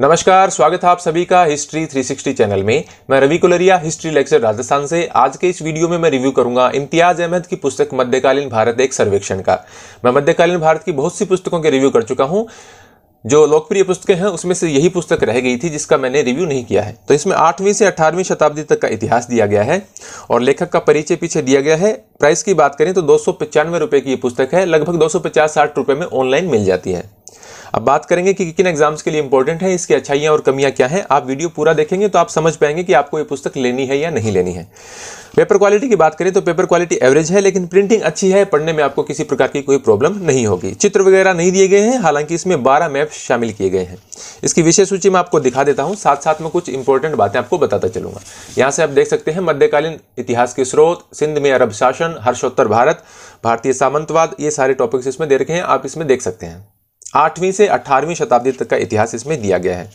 नमस्कार स्वागत है आप सभी का हिस्ट्री 360 चैनल में मैं रवि कुलरिया हिस्ट्री लेक्चर राजस्थान से आज के इस वीडियो में मैं रिव्यू करूंगा इम्तियाज अहमद की पुस्तक मध्यकालीन भारत एक सर्वेक्षण का मैं मध्यकालीन भारत की बहुत सी पुस्तकों के रिव्यू कर चुका हूं जो लोकप्रिय पुस्तकें हैं उसमें से यही पुस्तक रह गई थी जिसका मैंने रिव्यू नहीं किया है तो इसमें आठवीं से अठारहवीं शताब्दी तक का इतिहास दिया गया है और लेखक का परिचय पीछे दिया गया है प्राइस की बात करें तो दो सौ पचानवे रुपये की ये पुस्तक है लगभग दो सौ पचास साठ रुपये में ऑनलाइन मिल जाती है अब बात करेंगे कि किन एग्जाम्स के लिए इंपॉर्टेंट है इसकी अच्छाइयाँ और कमियाँ क्या हैं आप वीडियो पूरा देखेंगे तो आप समझ पाएंगे कि आपको ये पुस्तक लेनी है या नहीं लेनी है पेपर क्वालिटी की बात करें तो पेपर क्वालिटी एवरेज है लेकिन प्रिंटिंग अच्छी है पढ़ने में आपको किसी प्रकार की कोई प्रॉब्लम नहीं होगी चित्र वगैरह नहीं दिए गए हैं हालांकि इसमें बारह मैप शामिल किए गए हैं इसकी विषय सूची मैं आपको दिखा देता हूँ साथ साथ में कुछ इंपॉर्टेंट बातें आपको बताता चलूंगा यहाँ से आप देख सकते हैं मध्यकालीन इतिहास के स्रोत सिंध में अरब शासन हर्षोत्तर भारत भारतीय सामंतवाद ये सारे टॉपिक्स इसमें दे रखे हैं आप इसमें देख सकते हैं आठवीं से अठारहवीं शताब्दी तक का इतिहास इसमें दिया गया है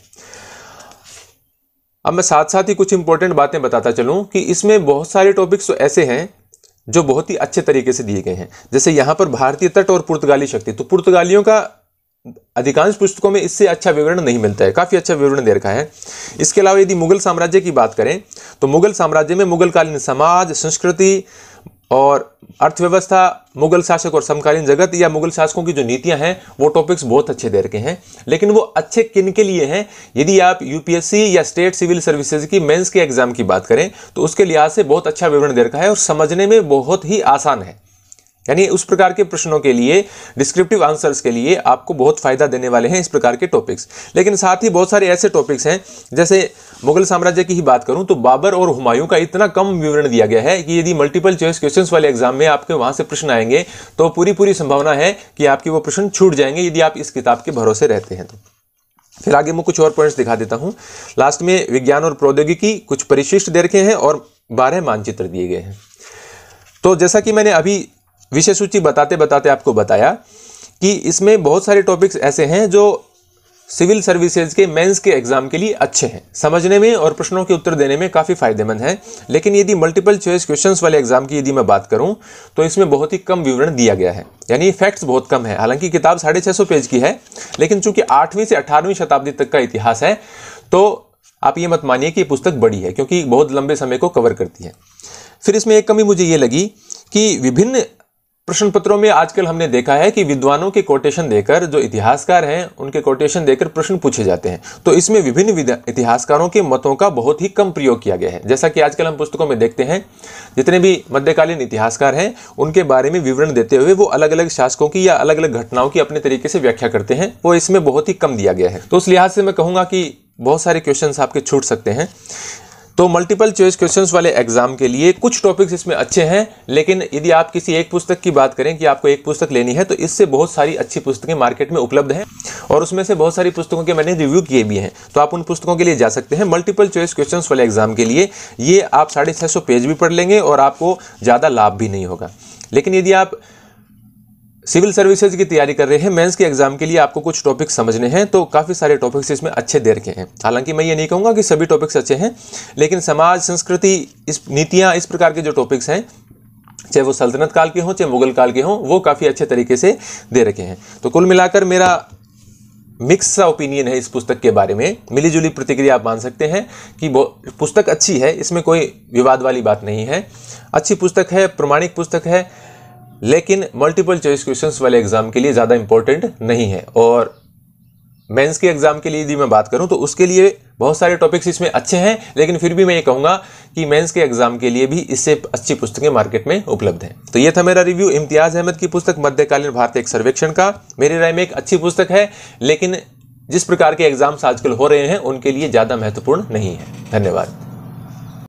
अब मैं साथ साथ ही कुछ इंपॉर्टेंट बातें बताता चलूं कि इसमें बहुत सारे टॉपिक्स तो ऐसे हैं जो बहुत ही अच्छे तरीके से दिए गए हैं जैसे यहां पर भारतीय तट और पुर्तगाली शक्ति तो पुर्तगालियों का अधिकांश पुस्तकों में इससे अच्छा विवरण नहीं मिलता है काफ़ी अच्छा विवरण दे रखा है इसके अलावा यदि मुगल साम्राज्य की बात करें तो मुगल साम्राज्य में मुगलकालीन समाज संस्कृति और अर्थव्यवस्था मुगल शासक और समकालीन जगत या मुगल शासकों की जो नीतियां हैं वो टॉपिक्स बहुत अच्छे दे रखे हैं लेकिन वो अच्छे किन के लिए हैं यदि आप यूपीएससी या स्टेट सिविल सर्विसेज की मेंस के एग्जाम की बात करें तो उसके लिहाज से बहुत अच्छा विवरण दे रखा है और समझने में बहुत ही आसान है यानी उस प्रकार के प्रश्नों के लिए डिस्क्रिप्टिव आंसर्स के लिए आपको बहुत फ़ायदा देने वाले हैं इस प्रकार के टॉपिक्स लेकिन साथ ही बहुत सारे ऐसे टॉपिक्स हैं जैसे मुगल साम्राज्य की ही बात करूं तो बाबर और हुमायूं का इतना कम विवरण दिया गया है कि यदि मल्टीपल चॉइस क्वेश्चंस वाले एग्जाम में आपके वहां से प्रश्न आएंगे तो पूरी पूरी संभावना है कि आपके वो प्रश्न छूट जाएंगे यदि आप इस किताब के भरोसे रहते हैं तो फिर आगे मैं कुछ और पॉइंट्स दिखा देता हूँ लास्ट में विज्ञान और प्रौद्योगिकी कुछ परिशिष्ट दे रखे हैं और बारह मानचित्र दिए गए हैं तो जैसा कि मैंने अभी विषय सूची बताते बताते आपको बताया कि इसमें बहुत सारे टॉपिक्स ऐसे हैं जो सिविल सर्विसेज के मेंस के एग्ज़ाम के लिए अच्छे हैं समझने में और प्रश्नों के उत्तर देने में काफ़ी फायदेमंद है लेकिन यदि मल्टीपल चॉइस क्वेश्चंस वाले एग्ज़ाम की यदि मैं बात करूं तो इसमें बहुत ही कम विवरण दिया गया है यानी फैक्ट्स बहुत कम है हालांकि किताब साढ़े छः सौ पेज की है लेकिन चूंकि आठवीं से अठारहवीं शताब्दी तक का इतिहास है तो आप ये मत मानिए कि पुस्तक बड़ी है क्योंकि बहुत लंबे समय को कवर करती है फिर इसमें एक कमी मुझे ये लगी कि विभिन्न प्रश्न पत्रों में आजकल हमने देखा है कि विद्वानों के कोटेशन देकर जो इतिहासकार हैं उनके कोटेशन देकर प्रश्न पूछे जाते हैं तो इसमें विभिन्न इतिहासकारों के मतों का बहुत ही कम प्रयोग किया गया है जैसा कि आजकल हम पुस्तकों में देखते हैं जितने भी मध्यकालीन इतिहासकार हैं उनके बारे में विवरण देते हुए वो अलग अलग शासकों की या अलग अलग घटनाओं की अपने तरीके से व्याख्या करते हैं वो इसमें बहुत ही कम दिया गया है तो उस लिहाज से मैं कहूँगा कि बहुत सारे क्वेश्चन आपके छूट सकते हैं तो मल्टीपल चॉइस क्वेश्चंस वाले एग्जाम के लिए कुछ टॉपिक्स इसमें अच्छे हैं लेकिन यदि आप किसी एक पुस्तक की बात करें कि आपको एक पुस्तक लेनी है तो इससे बहुत सारी अच्छी पुस्तकें मार्केट में उपलब्ध हैं और उसमें से बहुत सारी पुस्तकों के मैंने रिव्यू किए भी हैं तो आप उन पुस्तकों के लिए जा सकते हैं मल्टीपल चॉइस क्वेश्चन वाले एग्जाम के लिए ये आप साढ़े पेज भी पढ़ लेंगे और आपको ज़्यादा लाभ भी नहीं होगा लेकिन यदि आप सिविल सर्विसेज की तैयारी कर रहे हैं मेंस के एग्जाम के लिए आपको कुछ टॉपिक्स समझने हैं तो काफ़ी सारे टॉपिक्स इसमें अच्छे दे रखे हैं हालांकि मैं ये नहीं कहूँगा कि सभी टॉपिक्स अच्छे हैं लेकिन समाज संस्कृति इस नीतियाँ इस प्रकार के जो टॉपिक्स हैं चाहे वो सल्तनत काल के हों चाहे मुगल काल के हों वो काफ़ी अच्छे तरीके से दे रखे हैं तो कुल मिलाकर मेरा मिक्स सा ओपिनियन है इस पुस्तक के बारे में मिली जुली प्रतिक्रिया आप मान सकते हैं कि पुस्तक अच्छी है इसमें कोई विवाद वाली बात नहीं है अच्छी पुस्तक है प्रमाणिक पुस्तक है लेकिन मल्टीपल चॉइस क्वेश्चंस वाले एग्ज़ाम के लिए ज़्यादा इंपॉर्टेंट नहीं है और मेंस के एग्ज़ाम के लिए यदि मैं बात करूं तो उसके लिए बहुत सारे टॉपिक्स इसमें अच्छे हैं लेकिन फिर भी मैं ये कहूंगा कि मेंस के एग्ज़ाम के लिए भी इससे अच्छी पुस्तकें मार्केट में उपलब्ध हैं तो ये था मेरा रिव्यू इम्तियाज़ अहमद की पुस्तक मध्यकालीन भारतीय एक सर्वेक्षण का मेरी राय में एक अच्छी पुस्तक है लेकिन जिस प्रकार के एग्ज़ाम्स आजकल हो रहे हैं उनके लिए ज़्यादा महत्वपूर्ण नहीं है धन्यवाद